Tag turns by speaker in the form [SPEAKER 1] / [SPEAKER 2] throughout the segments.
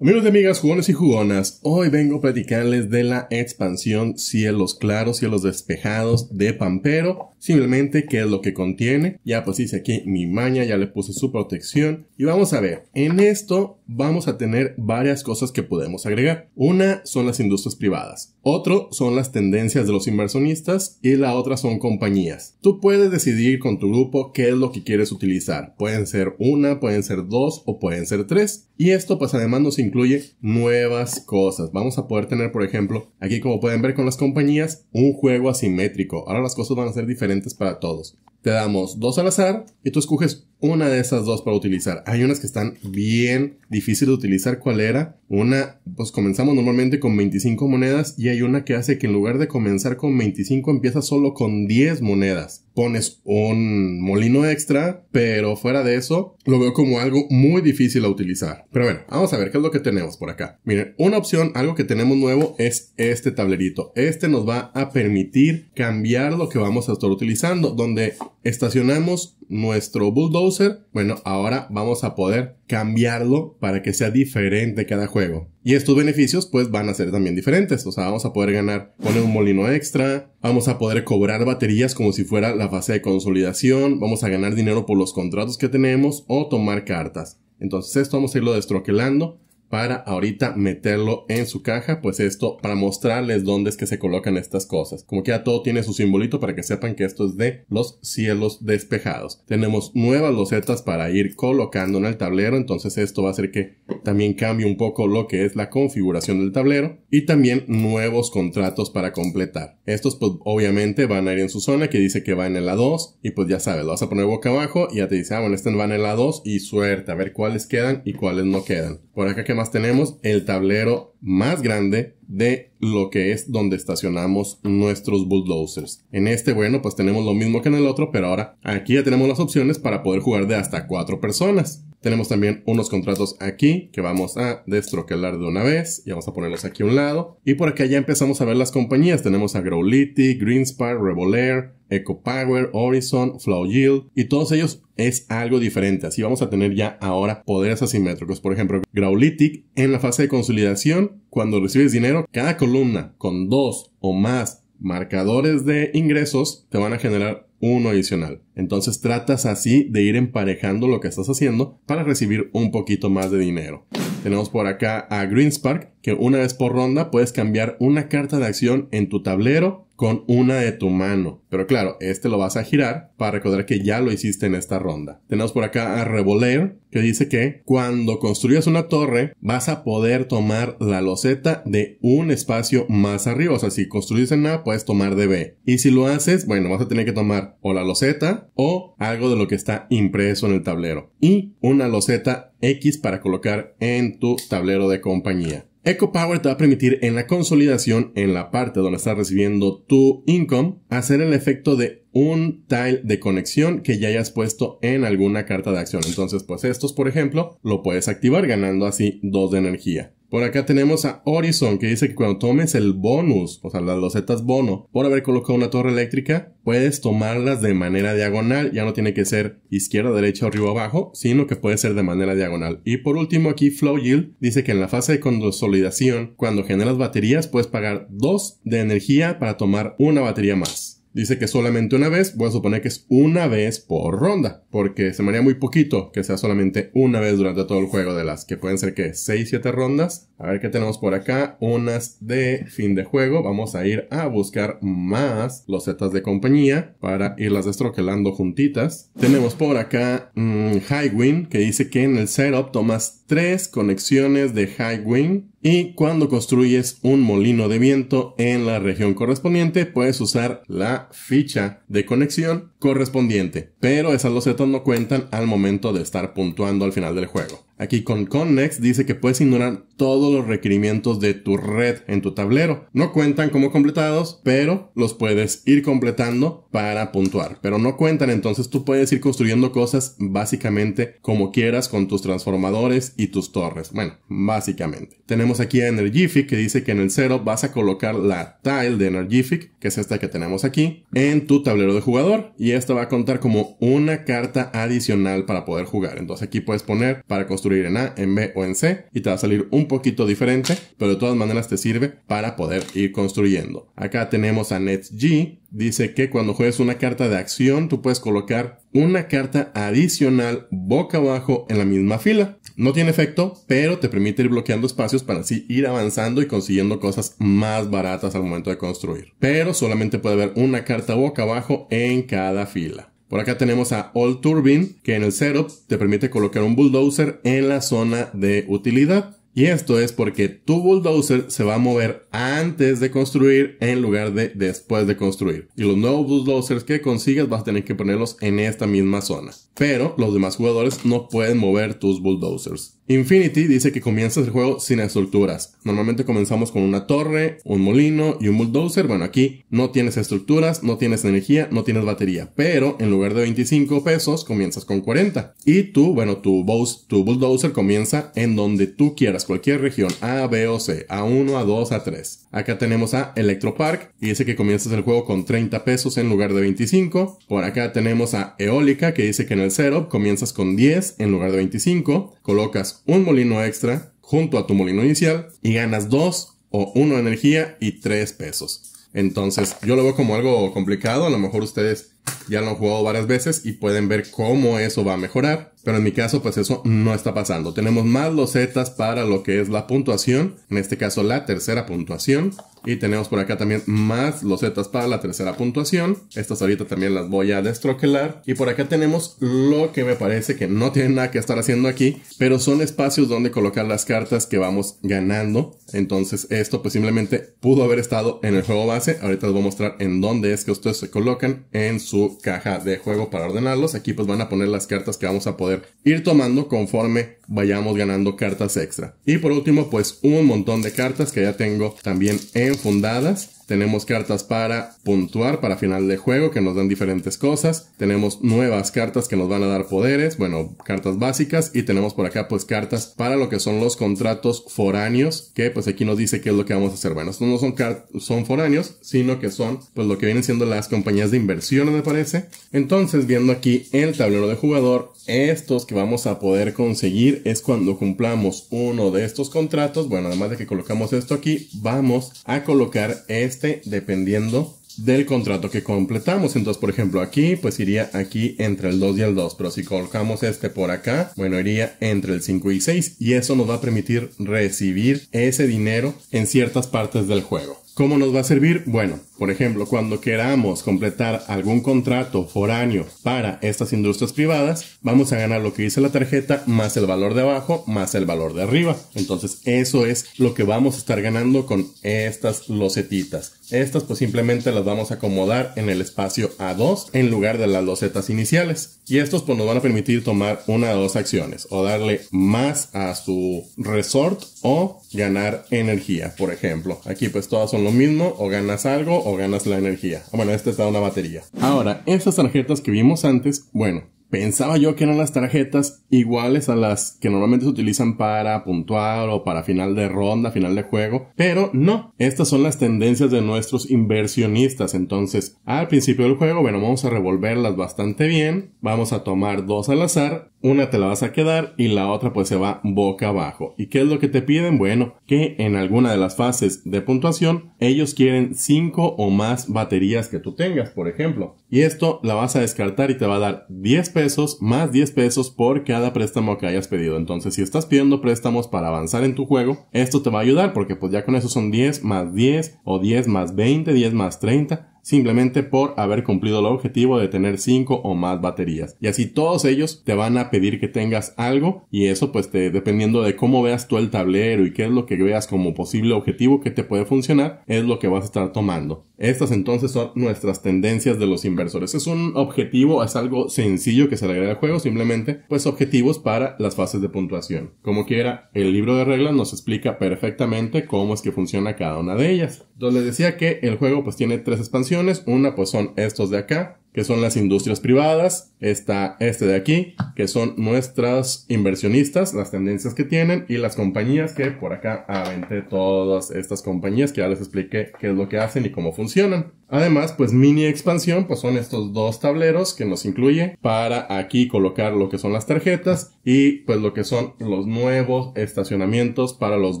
[SPEAKER 1] Amigos y amigas, jugones y jugonas, hoy vengo a platicarles de la expansión Cielos Claros, Cielos Despejados de Pampero simplemente qué es lo que contiene. Ya pues hice aquí mi maña, ya le puse su protección y vamos a ver, en esto vamos a tener varias cosas que podemos agregar. Una son las industrias privadas, otro son las tendencias de los inversionistas y la otra son compañías. Tú puedes decidir con tu grupo qué es lo que quieres utilizar. Pueden ser una, pueden ser dos o pueden ser tres. Y esto pues además nos incluye nuevas cosas. Vamos a poder tener por ejemplo aquí como pueden ver con las compañías un juego asimétrico. Ahora las cosas van a ser diferentes para todos. Te damos dos al azar y tú escoges una de esas dos para utilizar. Hay unas que están bien difíciles de utilizar. ¿Cuál era? Una, pues comenzamos normalmente con 25 monedas y hay una que hace que en lugar de comenzar con 25 empieza solo con 10 monedas. Pones un molino extra, pero fuera de eso lo veo como algo muy difícil a utilizar. Pero bueno, vamos a ver qué es lo que tenemos por acá. Miren, una opción, algo que tenemos nuevo es este tablerito. Este nos va a permitir cambiar lo que vamos a estar utilizando, donde estacionamos nuestro bulldozer, bueno, ahora vamos a poder cambiarlo para que sea diferente cada juego. Y estos beneficios pues van a ser también diferentes, o sea, vamos a poder ganar, poner un molino extra, vamos a poder cobrar baterías como si fuera la fase de consolidación, vamos a ganar dinero por los contratos que tenemos o tomar cartas. Entonces esto vamos a irlo destroquelando para ahorita meterlo en su caja, pues esto para mostrarles dónde es que se colocan estas cosas. Como que ya todo tiene su simbolito para que sepan que esto es de los cielos despejados. Tenemos nuevas losetas para ir colocando en el tablero, entonces esto va a hacer que también cambie un poco lo que es la configuración del tablero y también nuevos contratos para completar. Estos pues obviamente van a ir en su zona que dice que va en el a 2 y pues ya sabes, lo vas a poner boca abajo y ya te dice, ah bueno, este van en la 2 y suerte, a ver cuáles quedan y cuáles no quedan. Por acá que tenemos el tablero más grande de lo que es donde estacionamos nuestros bulldozers. En este, bueno, pues tenemos lo mismo que en el otro, pero ahora aquí ya tenemos las opciones para poder jugar de hasta cuatro personas. Tenemos también unos contratos aquí que vamos a destroquelar de una vez y vamos a ponerlos aquí a un lado. Y por acá ya empezamos a ver las compañías. Tenemos a Growlity, Greenspar, Revolair, EcoPower, Horizon, Flow Yield y todos ellos es algo diferente. Así vamos a tener ya ahora poderes asimétricos. Por ejemplo, Graulitic en la fase de consolidación, cuando recibes dinero, cada columna con dos o más marcadores de ingresos te van a generar uno adicional. Entonces tratas así de ir emparejando lo que estás haciendo para recibir un poquito más de dinero. Tenemos por acá a Greenspark que una vez por ronda puedes cambiar una carta de acción en tu tablero con una de tu mano. Pero claro, este lo vas a girar para recordar que ya lo hiciste en esta ronda. Tenemos por acá a Revoler que dice que cuando construyas una torre vas a poder tomar la loseta de un espacio más arriba. O sea, si construyes en A puedes tomar de B. Y si lo haces, bueno, vas a tener que tomar o la loseta o algo de lo que está impreso en el tablero. Y una loseta X para colocar en tu tablero de compañía. Power te va a permitir en la consolidación, en la parte donde estás recibiendo tu income, hacer el efecto de un tile de conexión que ya hayas puesto en alguna carta de acción. Entonces, pues estos, por ejemplo, lo puedes activar ganando así dos de energía. Por acá tenemos a Horizon que dice que cuando tomes el bonus, o sea, las losetas bono, por haber colocado una torre eléctrica, puedes tomarlas de manera diagonal. Ya no tiene que ser izquierda, derecha o arriba abajo, sino que puede ser de manera diagonal. Y por último aquí Flow Yield dice que en la fase de consolidación, cuando generas baterías, puedes pagar 2 de energía para tomar una batería más. Dice que solamente una vez, voy a suponer que es una vez por ronda, porque se me haría muy poquito que sea solamente una vez durante todo el juego de las que pueden ser que 6, 7 rondas. A ver qué tenemos por acá, unas de fin de juego. Vamos a ir a buscar más losetas de compañía para irlas destroquelando juntitas. Tenemos por acá High mm, Highwind que dice que en el setup tomas 3 conexiones de Highwind y cuando construyes un molino de viento en la región correspondiente, puedes usar la ficha de conexión correspondiente. Pero esas losetas no cuentan al momento de estar puntuando al final del juego. Aquí con Connex dice que puedes ignorar todos los requerimientos de tu red en tu tablero. No cuentan como completados, pero los puedes ir completando para puntuar. Pero no cuentan, entonces tú puedes ir construyendo cosas básicamente como quieras con tus transformadores y tus torres. Bueno, básicamente. Tenemos aquí a Energific que dice que en el cero vas a colocar la tile de Energific, que es esta que tenemos aquí, en tu tablero de jugador. Y esta va a contar como una carta adicional para poder jugar. Entonces aquí puedes poner para construir en A, en B o en C y te va a salir un poquito diferente, pero de todas maneras te sirve para poder ir construyendo. Acá tenemos a G, dice que cuando juegues una carta de acción, tú puedes colocar una carta adicional boca abajo en la misma fila. No tiene efecto, pero te permite ir bloqueando espacios para así ir avanzando y consiguiendo cosas más baratas al momento de construir. Pero solamente puede haber una carta boca abajo en cada fila. Por acá tenemos a All Turbine, que en el setup te permite colocar un bulldozer en la zona de utilidad. Y esto es porque tu bulldozer se va a mover antes de construir en lugar de después de construir. Y los nuevos bulldozers que consigas vas a tener que ponerlos en esta misma zona. Pero los demás jugadores no pueden mover tus bulldozers. Infinity dice que comienzas el juego sin estructuras. Normalmente comenzamos con una torre, un molino y un bulldozer. Bueno, aquí no tienes estructuras, no tienes energía, no tienes batería. Pero en lugar de 25 pesos comienzas con 40. Y tú, bueno, tu, tu bulldozer comienza en donde tú quieras, cualquier región, A, B o C, A1, A2, A3. Acá tenemos a Electro Park y dice que comienzas el juego con 30 pesos en lugar de 25. Por acá tenemos a Eólica que dice que en el setup comienzas con 10 en lugar de 25. Colocas un molino extra junto a tu molino inicial y ganas 2 o 1 energía y 3 pesos. Entonces yo lo veo como algo complicado, a lo mejor ustedes ya lo han jugado varias veces y pueden ver cómo eso va a mejorar. Pero en mi caso, pues eso no está pasando. Tenemos más losetas para lo que es la puntuación, en este caso la tercera puntuación. Y tenemos por acá también más losetas para la tercera puntuación. Estas ahorita también las voy a destroquelar. Y por acá tenemos lo que me parece que no tiene nada que estar haciendo aquí, pero son espacios donde colocar las cartas que vamos ganando. Entonces esto pues simplemente pudo haber estado en el juego base. Ahorita les voy a mostrar en dónde es que ustedes se colocan en su caja de juego para ordenarlos. Aquí pues van a poner las cartas que vamos a poder ir tomando conforme vayamos ganando cartas extra. Y por último, pues un montón de cartas que ya tengo también enfundadas. Tenemos cartas para puntuar, para final de juego, que nos dan diferentes cosas. Tenemos nuevas cartas que nos van a dar poderes, bueno, cartas básicas. Y tenemos por acá pues cartas para lo que son los contratos foráneos, que pues aquí nos dice qué es lo que vamos a hacer. Bueno, estos no son, son foráneos, sino que son pues lo que vienen siendo las compañías de inversión, me parece. Entonces, viendo aquí el tablero de jugador, estos que vamos a poder conseguir es cuando cumplamos uno de estos contratos, bueno, además de que colocamos esto aquí, vamos a colocar este dependiendo del contrato que completamos. Entonces, por ejemplo, aquí pues iría aquí entre el 2 y el 2, pero si colocamos este por acá, bueno, iría entre el 5 y 6 y eso nos va a permitir recibir ese dinero en ciertas partes del juego. ¿Cómo nos va a servir? Bueno, por ejemplo, cuando queramos completar algún contrato foráneo para estas industrias privadas, vamos a ganar lo que dice la tarjeta más el valor de abajo más el valor de arriba. Entonces, eso es lo que vamos a estar ganando con estas losetitas. Estas pues simplemente las vamos a acomodar en el espacio A2 en lugar de las losetas iniciales. Y estos pues nos van a permitir tomar una o dos acciones o darle más a su resort o ganar energía, por ejemplo. Aquí pues todas son lo mismo o ganas algo o ganas la energía. Bueno, esta está una batería. Ahora, estas tarjetas que vimos antes, bueno, pensaba yo que eran las tarjetas iguales a las que normalmente se utilizan para puntuar o para final de ronda, final de juego, pero no, estas son las tendencias de nuestros inversionistas. Entonces, al principio del juego, bueno, vamos a revolverlas bastante bien, vamos a tomar dos al azar una te la vas a quedar y la otra pues se va boca abajo. ¿Y qué es lo que te piden? Bueno, que en alguna de las fases de puntuación ellos quieren 5 o más baterías que tú tengas, por ejemplo. Y esto la vas a descartar y te va a dar 10 pesos más 10 pesos por cada préstamo que hayas pedido. Entonces si estás pidiendo préstamos para avanzar en tu juego, esto te va a ayudar porque pues ya con eso son 10 más 10 o 10 más 20, 10 más 30 simplemente por haber cumplido el objetivo de tener 5 o más baterías. Y así todos ellos te van a pedir que tengas algo y eso pues dependiendo de cómo veas tú el tablero y qué es lo que veas como posible objetivo que te puede funcionar, es lo que vas a estar tomando. Estas entonces son nuestras tendencias de los inversores. Es un objetivo, es algo sencillo que se le agrega al juego, simplemente pues objetivos para las fases de puntuación. Como quiera, el libro de reglas nos explica perfectamente cómo es que funciona cada una de ellas. Entonces les decía que el juego pues tiene tres expansiones una pues son estos de acá, que son las industrias privadas. Está este de aquí, que son nuestras inversionistas, las tendencias que tienen y las compañías que por acá aventé todas estas compañías que ya les expliqué qué es lo que hacen y cómo funcionan. Además, pues mini expansión, pues son estos dos tableros que nos incluye para aquí colocar lo que son las tarjetas y pues lo que son los nuevos estacionamientos para los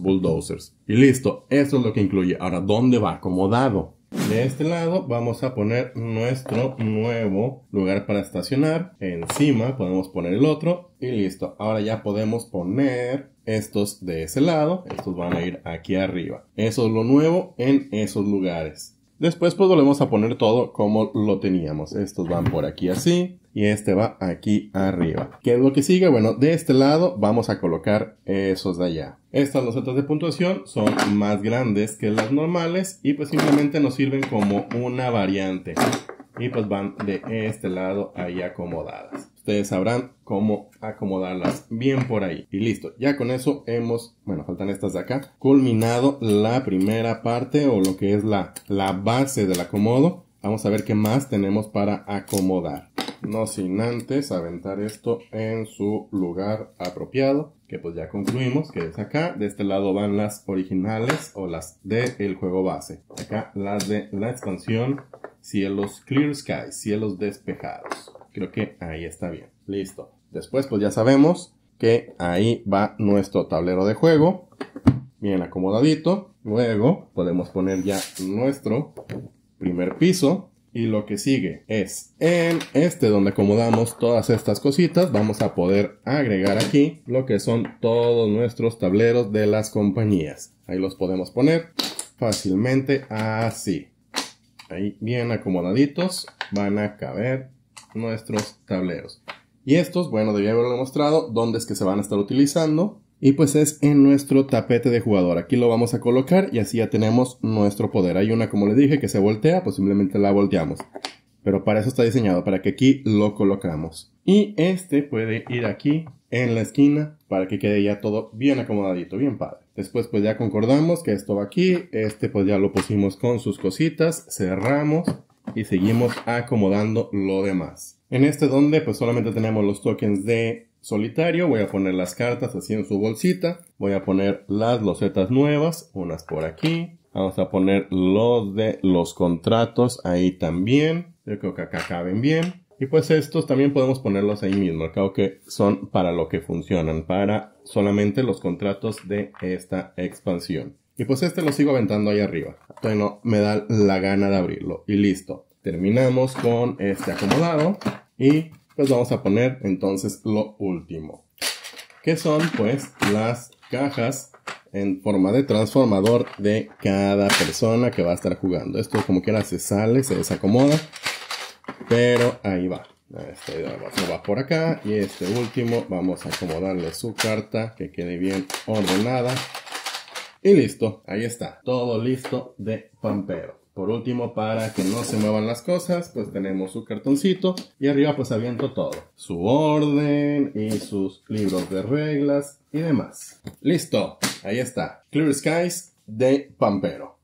[SPEAKER 1] bulldozers. Y listo, esto es lo que incluye. Ahora, ¿dónde va acomodado? De este lado vamos a poner nuestro nuevo lugar para estacionar. Encima podemos poner el otro y listo. Ahora ya podemos poner estos de ese lado. Estos van a ir aquí arriba. Eso es lo nuevo en esos lugares. Después pues volvemos a poner todo como lo teníamos. Estos van por aquí así y este va aquí arriba. ¿Qué es lo que sigue? Bueno, de este lado vamos a colocar esos de allá. Estas losetas de puntuación son más grandes que las normales y pues simplemente nos sirven como una variante. Y pues van de este lado ahí acomodadas. Ustedes sabrán cómo acomodarlas bien por ahí. Y listo, ya con eso hemos, bueno, faltan estas de acá, culminado la primera parte o lo que es la, la base del acomodo. Vamos a ver qué más tenemos para acomodar. No sin antes aventar esto en su lugar apropiado, que pues ya concluimos que es acá. De este lado van las originales o las del juego base. Acá las de la expansión Cielos Clear Sky, Cielos Despejados. Creo que ahí está bien. Listo. Después pues ya sabemos que ahí va nuestro tablero de juego. Bien acomodadito. Luego podemos poner ya nuestro primer piso. Y lo que sigue es en este donde acomodamos todas estas cositas vamos a poder agregar aquí lo que son todos nuestros tableros de las compañías. Ahí los podemos poner fácilmente así. Ahí bien acomodaditos van a caber nuestros tableros. Y estos, bueno, debía haberlo mostrado dónde es que se van a estar utilizando. Y pues es en nuestro tapete de jugador. Aquí lo vamos a colocar y así ya tenemos nuestro poder. Hay una, como le dije, que se voltea, pues simplemente la volteamos. Pero para eso está diseñado, para que aquí lo colocamos. Y este puede ir aquí en la esquina para que quede ya todo bien acomodadito, bien padre. Después pues ya concordamos que esto va aquí, este pues ya lo pusimos con sus cositas, cerramos y seguimos acomodando lo demás. En este donde pues solamente tenemos los tokens de solitario, voy a poner las cartas así en su bolsita, voy a poner las losetas nuevas, unas por aquí, vamos a poner los de los contratos ahí también, yo creo que acá caben bien. Y pues estos también podemos ponerlos ahí mismo, al que son para lo que funcionan, para solamente los contratos de esta expansión. Y pues este lo sigo aventando ahí arriba. Bueno, me da la gana de abrirlo. Y listo. Terminamos con este acomodado. Y pues vamos a poner entonces lo último. Que son pues las cajas en forma de transformador de cada persona que va a estar jugando. Esto como quiera se sale, se desacomoda, pero ahí va. Este va por acá y este último vamos a acomodarle su carta que quede bien ordenada. Y listo, ahí está, todo listo de pampero. Por último, para que no se muevan las cosas, pues tenemos su cartoncito y arriba pues aviento todo. Su orden y sus libros de reglas y demás. Listo, ahí está. Clear Skies de Pampero.